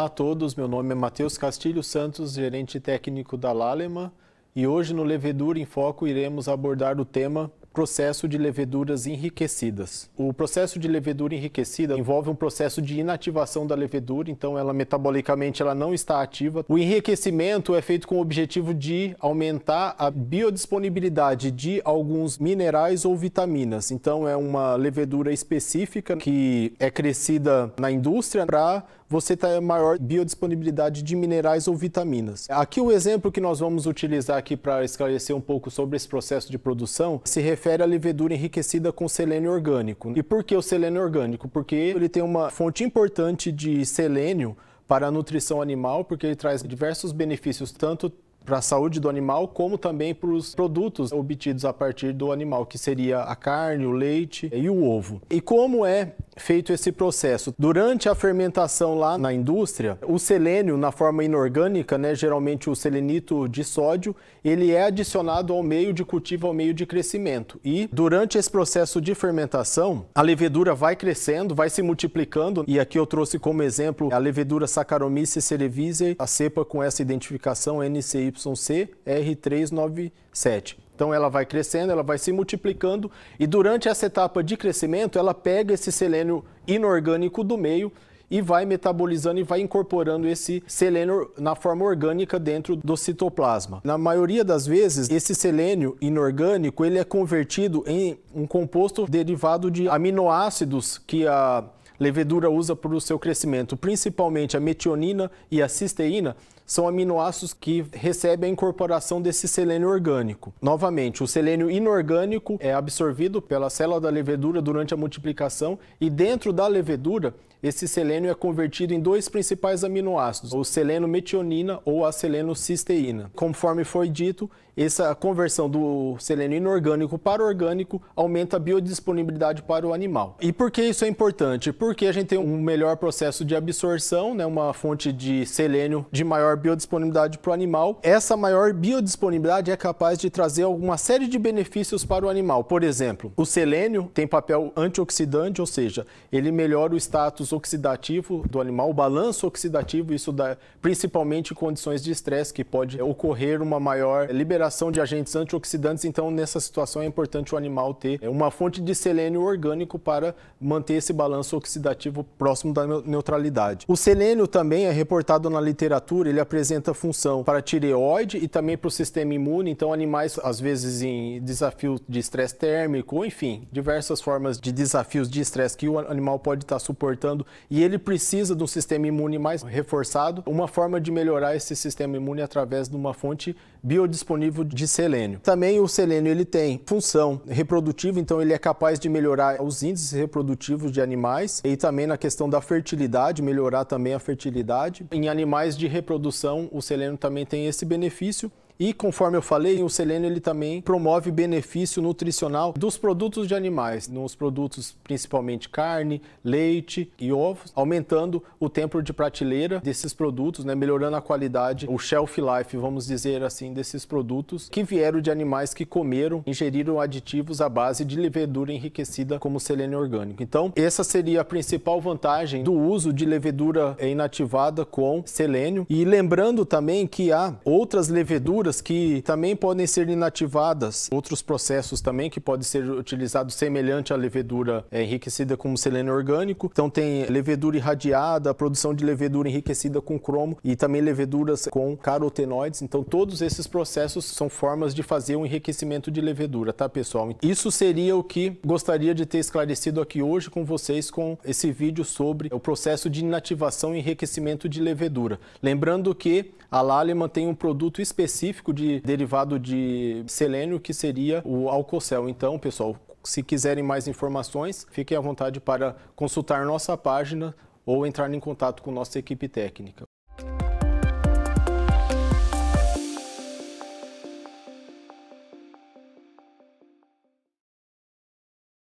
Olá a todos, meu nome é Matheus Castilho Santos, gerente técnico da Lalema, e hoje no Levedura em Foco iremos abordar o tema processo de leveduras enriquecidas. O processo de levedura enriquecida envolve um processo de inativação da levedura, então ela metabolicamente ela não está ativa. O enriquecimento é feito com o objetivo de aumentar a biodisponibilidade de alguns minerais ou vitaminas. Então é uma levedura específica que é crescida na indústria para você ter maior biodisponibilidade de minerais ou vitaminas. Aqui o exemplo que nós vamos utilizar aqui para esclarecer um pouco sobre esse processo de produção se refere prefere a levedura enriquecida com selênio orgânico. E por que o selênio orgânico? Porque ele tem uma fonte importante de selênio para a nutrição animal, porque ele traz diversos benefícios, tanto para a saúde do animal, como também para os produtos obtidos a partir do animal, que seria a carne, o leite e o ovo. E como é feito esse processo. Durante a fermentação lá na indústria, o selênio, na forma inorgânica, né, geralmente o selenito de sódio, ele é adicionado ao meio de cultivo, ao meio de crescimento. E durante esse processo de fermentação, a levedura vai crescendo, vai se multiplicando. E aqui eu trouxe como exemplo a levedura Saccharomyces cerevisiae, a cepa com essa identificação NCYC R397. Então ela vai crescendo, ela vai se multiplicando e durante essa etapa de crescimento ela pega esse selênio inorgânico do meio e vai metabolizando e vai incorporando esse selênio na forma orgânica dentro do citoplasma. Na maioria das vezes, esse selênio inorgânico ele é convertido em um composto derivado de aminoácidos que a levedura usa para o seu crescimento, principalmente a metionina e a cisteína, são aminoácidos que recebem a incorporação desse selênio orgânico. Novamente, o selênio inorgânico é absorvido pela célula da levedura durante a multiplicação e dentro da levedura esse selênio é convertido em dois principais aminoácidos, o seleno metionina ou a cisteína. Conforme foi dito, essa conversão do selênio inorgânico para orgânico aumenta a biodisponibilidade para o animal. E por que isso é importante? Porque a gente tem um melhor processo de absorção, né, uma fonte de selênio de maior biodisponibilidade para o animal, essa maior biodisponibilidade é capaz de trazer alguma série de benefícios para o animal. Por exemplo, o selênio tem papel antioxidante, ou seja, ele melhora o status oxidativo do animal, o balanço oxidativo, isso dá principalmente em condições de estresse, que pode ocorrer uma maior liberação de agentes antioxidantes. Então, nessa situação, é importante o animal ter uma fonte de selênio orgânico para manter esse balanço oxidativo próximo da neutralidade. O selênio também é reportado na literatura, ele é ele apresenta função para tireoide e também para o sistema imune. Então, animais, às vezes, em desafio de estresse térmico, enfim, diversas formas de desafios de estresse que o animal pode estar suportando e ele precisa de um sistema imune mais reforçado. Uma forma de melhorar esse sistema imune é através de uma fonte biodisponível de selênio. Também o selênio ele tem função reprodutiva, então ele é capaz de melhorar os índices reprodutivos de animais e também na questão da fertilidade, melhorar também a fertilidade em animais de reprodução produção, o selênio também tem esse benefício e conforme eu falei, o selênio ele também promove benefício nutricional dos produtos de animais, nos produtos principalmente carne, leite e ovos, aumentando o tempo de prateleira desses produtos, né, melhorando a qualidade, o shelf life, vamos dizer assim, desses produtos que vieram de animais que comeram, ingeriram aditivos à base de levedura enriquecida como selênio orgânico. Então, essa seria a principal vantagem do uso de levedura inativada com selênio. E lembrando também que há outras leveduras que também podem ser inativadas. Outros processos também que podem ser utilizados semelhante à levedura é, enriquecida com selênio orgânico. Então tem levedura irradiada, produção de levedura enriquecida com cromo e também leveduras com carotenoides. Então todos esses processos são formas de fazer um enriquecimento de levedura, tá pessoal? Isso seria o que gostaria de ter esclarecido aqui hoje com vocês com esse vídeo sobre o processo de inativação e enriquecimento de levedura. Lembrando que a Laleman tem um produto específico específico de derivado de selênio, que seria o alcocel. Então, pessoal, se quiserem mais informações, fiquem à vontade para consultar nossa página ou entrar em contato com nossa equipe técnica.